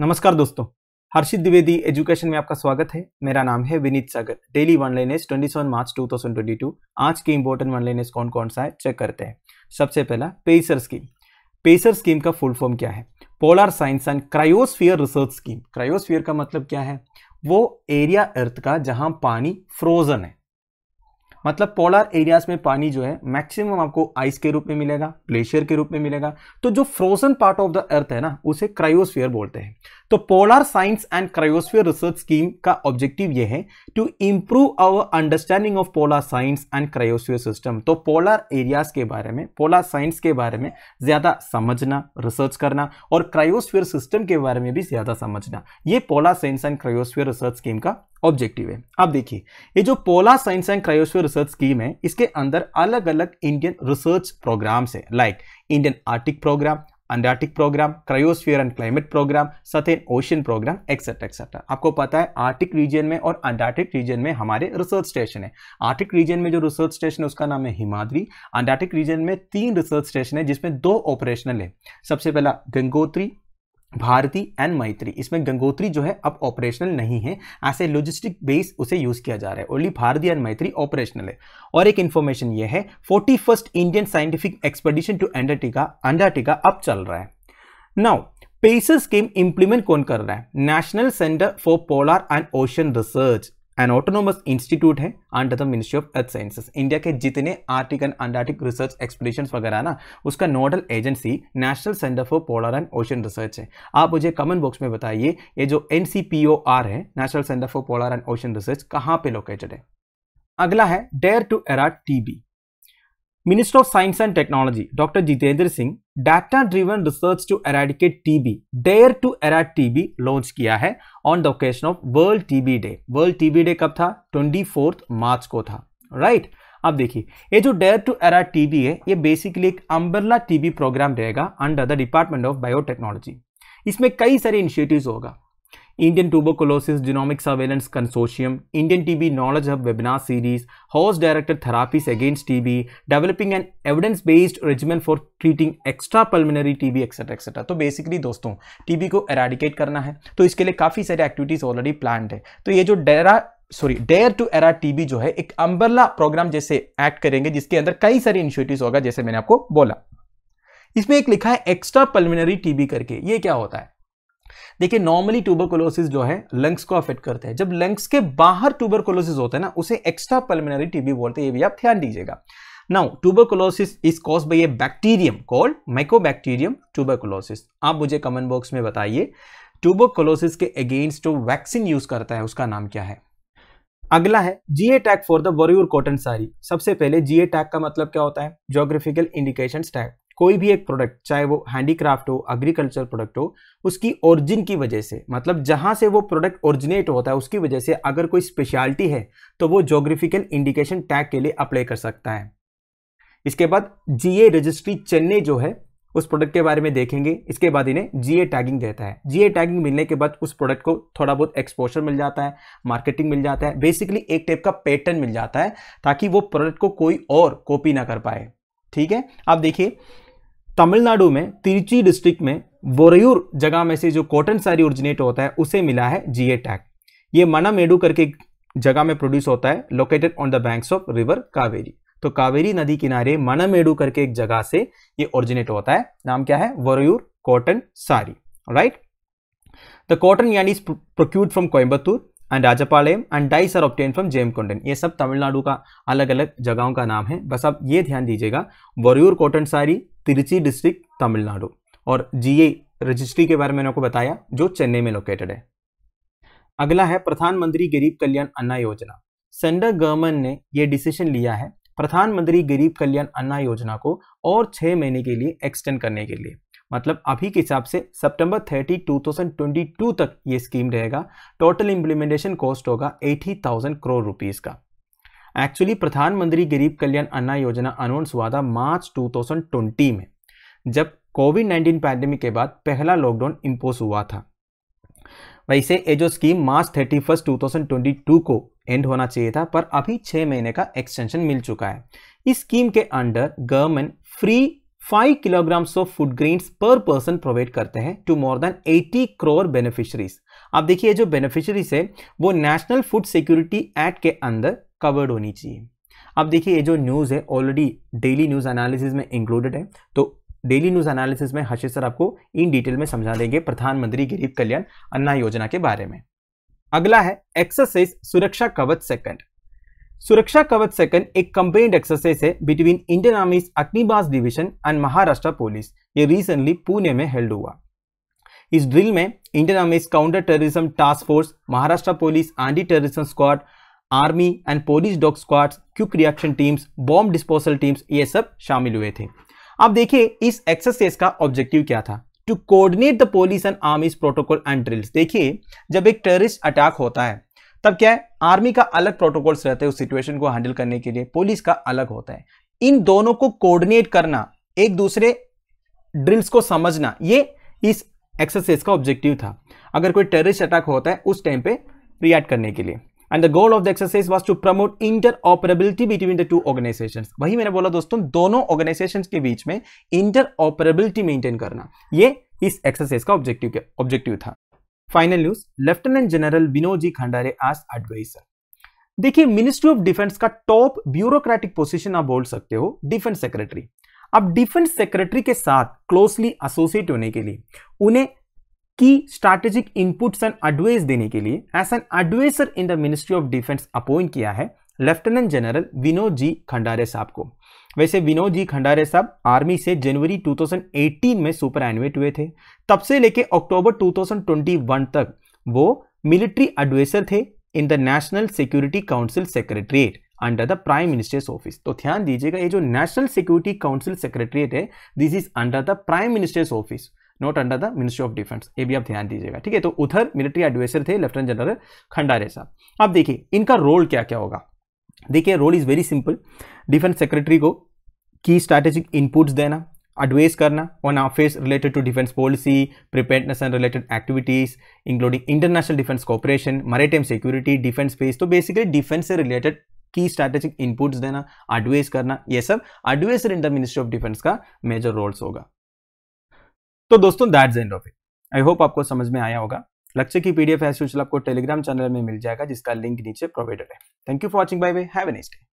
नमस्कार दोस्तों हर्षित द्विवेदी एजुकेशन में आपका स्वागत है मेरा नाम है Vineet Sagar daily one liners twenty seven March two thousand twenty two आज के इंपॉर्टेंट वन लाइनेस कौन कौन सा है चेक करते हैं सबसे पहला पेसर स्कीम पेसर स्कीम का फुल फॉर्म क्या है polar science and cryosphere research scheme cryosphere का मतलब क्या है वो एरिया अर्थ का जहाँ पानी फ्रोजन है मतलब पोलर एरियाज में पानी जो है मैक्सिमम आपको आइस के रूप में मिलेगा ग्लेशियर के रूप में मिलेगा तो जो frozen part of the earth है ना उसे क्रायोस्फीयर बोलते हैं तो polar science and cryosphere research scheme का ऑब्जेक्टिव ये है to improve our understanding of polar science and cryosphere system तो पोलर एरियाज के बारे में पोलर साइंस के बारे में ज़्यादा समझना रिसर्च करना और क्रायोस्फीयर सिस्टम के बारे में भी ज़्यादा समझना ये polar science and cryosphere research scheme का ऑब्जेक्टिव है अब देखिए ये जो polar science and cryosphere research scheme है इसके अंदर अलग अलग इंडियन रिसर्च प्रोग्राम्स है like Indian Arctic program Antarctic program cryosphere and climate program southern ocean program etcetera etcetera आपको पता है आर्टिक रीजन में और अंटार्कटिक रीजन में हमारे रिसर्च स्टेशन है आर्टिक रीजन में जो रिसर्च स्टेशन है उसका नाम है हिमाद्री अंटार्कटिक रीजन में तीन रिसर्च स्टेशन है जिसमें दो ऑपरेशनल है सबसे पहला गंगोत्री भारती एंड मैत्री इसमें गंगोत्री जो है अब ऑपरेशनल नहीं है एस ए लॉजिस्टिक बेस उसे यूज किया जा रहा है only Bharati and Maitri operational है और एक इन्फॉर्मेशन ये है forty first Indian scientific expedition to Antarctica Antarctica अब चल रहा है नाउ पेसर स्कीम इंप्लीमेंट कौन कर रहा है National Centre for Polar and Ocean Research an autonomous institute है under the ministry of Earth Sciences India के जितने Arctic and Antarctic research expedition वगैरह ना उसका nodal agency National Centre for Polar and Ocean Research है आप मुझे comment box में बताइए ये जो एन है National Centre for Polar and Ocean Research कहाँ पे लोकेटेड है अगला है dare to era TB Minister of Science and Technology, Dr. Jitendra Singh, data driven research to eradicate TB dare to eradicate TB launch किया है on the occasion of World TB Day World TB Day कब था twenty fourth March को था right right? अब देखिए ये जो डेयर टू एरा टीबी है ये बेसिकली एक अम्बरला टीबी प्रोग्राम रहेगा under the Department of Biotechnology इसमें कई सारे इनिशिएटिव्स होगा Indian Tuberculosis Genomic Surveillance Consortium, Indian TB Knowledge Hub webinar series, host-directed therapies against TB, developing an evidence-based regimen for treating extra pulmonary TB, etc. etc. तो basically दोस्तों TB को eradicate करना है तो इसके लिए काफ़ी सारी activities already planned है तो ये जो डेरा sorry dare to era TB जो है एक अम्बरला प्रोग्राम जैसे एक्ट करेंगे जिसके अंदर कई सारे इनिशिएटिव्स होगा जैसे मैंने आपको बोला इसमें एक लिखा है एक्स्ट्रा पल्मोनरी टीबी करके ये क्या होता है देखिए नॉर्मली ट्यूबरकुलोसिस जो है लंग्स को अफेक्ट करते हैं जब लंग्स के बाहर ट्यूबरकुलोसिस होता है ना उसे एक्स्ट्रा पल्मोनरी टीबी बोलते हैं ये भी आप ध्यान दीजिएगा now tuberculosis is cause by a bacterium called mycobacterium tuberculosis आप मुझे कमेंट बॉक्स में बताइए ट्यूबरकुलोसिस के अगेंस्ट जो वैक्सीन यूज करता है उसका नाम क्या है अगला है GI tag for the Woraiyur cotton sari सबसे पहले जीए टैग का मतलब क्या होता है ज्योग्राफिकल इंडिकेशन टैग कोई भी एक प्रोडक्ट चाहे वो हैंडीक्राफ्ट हो एग्रीकल्चर प्रोडक्ट हो उसकी ओरिजिन की वजह से मतलब जहाँ से वो प्रोडक्ट ओरिजिनेट होता है उसकी वजह से अगर कोई स्पेशलिटी है तो वो जोग्राफिकल इंडिकेशन टैग के लिए अप्लाई कर सकता है इसके बाद जीए रजिस्ट्री चेन्नई जो है उस प्रोडक्ट के बारे में देखेंगे इसके बाद इन्हें जीए टैगिंग देता है जीए टैगिंग मिलने के बाद उस प्रोडक्ट को थोड़ा बहुत एक्सपोजर मिल जाता है मार्केटिंग मिल जाता है बेसिकली एक टाइप का पैटर्न मिल जाता है ताकि वो प्रोडक्ट को कोई और कॉपी ना कर पाए ठीक है आप देखिए तमिलनाडु में तिरुचि डिस्ट्रिक्ट में वोरयूर जगह में से जो कॉटन सारी ओरिजिनेट होता है उसे मिला है ए टैग ये मनामेडू करके जगह में प्रोड्यूस होता है located on the banks of river Kaveri तो कावेरी नदी किनारे मनामेडू करके एक जगह से ये ओरिजिनेट होता है नाम क्या है Woraiyur cotton sari right the cotton यानी procured from Coimbatore and Rajapalayam and dyes are obtained from Jayankondam ये सब तमिलनाडु का अलग अलग जगहों का नाम है बस आप ये ध्यान दीजिएगा वरयूर कॉटन सारी तिरची डिस्ट्रिक्ट तमिलनाडु और जीए रजिस्ट्री के बारे में मैंने आपको बताया जो चेन्नई में लोकेटेड है अगला है प्रधानमंत्री गरीब कल्याण अन्ना योजना सेंट्रल गवर्नमेंट ने यह डिसीजन लिया है प्रधानमंत्री गरीब कल्याण अन्ना योजना को और छः महीने के लिए एक्सटेंड करने के लिए मतलब अभी के हिसाब से सितंबर 30 2022 तक ये स्कीम रहेगा टोटल इम्प्लीमेंटेशन कॉस्ट होगा 80,000 करोड़ रुपीस का एक्चुअली प्रधानमंत्री गरीब कल्याण अन्ना योजना अनाउंस हुआ था मार्च 2020 में जब कोविड 19 पैंडेमिक के बाद पहला लॉकडाउन इम्पोज हुआ था वैसे ये जो scheme March thirty first two को एंड होना चाहिए था पर अभी छः महीने का एक्सटेंशन मिल चुका है इस स्कीम के under government free 5 kilograms of food grains per person provide करते हैं to more than 80 crore beneficiaries आप देखिए जो बेनिफिशरीज है वो नेशनल फूड सिक्योरिटी एक्ट के अंदर कवर्ड होनी चाहिए अब देखिए ये जो न्यूज़ है ऑलरेडी डेली न्यूज़ एनालिसिस में इंक्लूडेड है तो डेली न्यूज़ एनालिसिस में हर्षित सर आपको इन डिटेल में समझा देंगे प्रधानमंत्री गरीब कल्याण अन्ना योजना के बारे में अगला है एक्सरसाइज सुरक्षा कवच सेकंड सुरक्षा कवच सेकंड एक कंपेन्ड एक्सरसाइज है between Indian army's Agnibaaz division and Maharashtra police ये रिसेंटली पुणे में हेल्ड हुआ इस ड्रिल में Indian army's counter terrorism task force Maharashtra police anti terrorism squad army and police dog squads quick reaction teams bomb disposal teams ये सब शामिल हुए थे अब देखिए इस एक्सरसाइज का ऑब्जेक्टिव क्या था to coordinate the police and army's protocol and drills देखिए जब एक टेररिस्ट अटैक होता है तब क्या है आर्मी का अलग प्रोटोकॉल्स रहते हैं उस सिचुएशन को हैंडल करने के लिए पुलिस का अलग होता है इन दोनों को कोऑर्डिनेट करना एक दूसरे ड्रिल्स को समझना ये इस एक्सरसाइज का ऑब्जेक्टिव था अगर कोई टेररिस्ट अटैक होता है उस टाइम पे रिएक्ट करने के लिए and the goal of the exercise was to promote interoperability between the two organisations वही मैंने बोला दोस्तों दोनों ऑर्गेनाइजेशन के बीच में इंटरऑपरेबिलिटी मेंटेन करना ये इस एक्सरसाइज का ऑब्जेक्टिव ऑब्जेक्टिव था final news lieutenant general Vinod G Khandare as adviser देखिए मिनिस्ट्री ऑफ डिफेंस का टॉप ब्यूरोक्रेटिक पोजीशन आप बोल सकते हो डिफेंस सेक्रेटरी अब डिफेंस सेक्रेटरी के साथ क्लोजली एसोसिएट होने के लिए उन्हें की स्ट्रैटेजिक इनपुट्स एंड एडवाइस देने के लिए as an adviser in the ministry of Defence appoint किया है लेफ्टिनेंट जनरल विनोद जी खंडारे साहब को वैसे विनोद जी खंडारे साहब आर्मी से जनवरी 2018 में सुपर एनुएट हुए थे तब से लेके अक्टूबर 2021 तक वो मिलिट्री एडवाइजर थे in the National Security Council Secretariat under the Prime Minister's Office तो ध्यान दीजिएगा ये जो नेशनल सिक्योरिटी काउंसिल सेक्रेटरीट है this is under the Prime Minister's Office not under the ministry of Defence ये भी आप ध्यान दीजिएगा ठीक है तो उधर मिलिट्री एडवाइसर थे लेफ्टिनेंट जनरल खंडारे साहब अब देखिए इनका रोल क्या क्या होगा देखिए role is very simple defence secretary को की स्ट्रैटेजिक इनपुट्स देना एडवाइस करना on affairs related to defence policy preparedness and related activities including international defence cooperation maritime security defence space तो बेसिकली डिफेंस से रिलेटेड की स्ट्रैटेजिक इनपुट्स देना advice करना ये सब advisor in the ministry of defence का major roles होगा तो दोस्तों that's end of it I hope आपको समझ में आया होगा लक्ष्य की पीडीएफ एज सूचना आपको टेलीग्राम चैनल में मिल जाएगा जिसका लिंक नीचे प्रोवाइडेड है thank you for watching bye way have a next day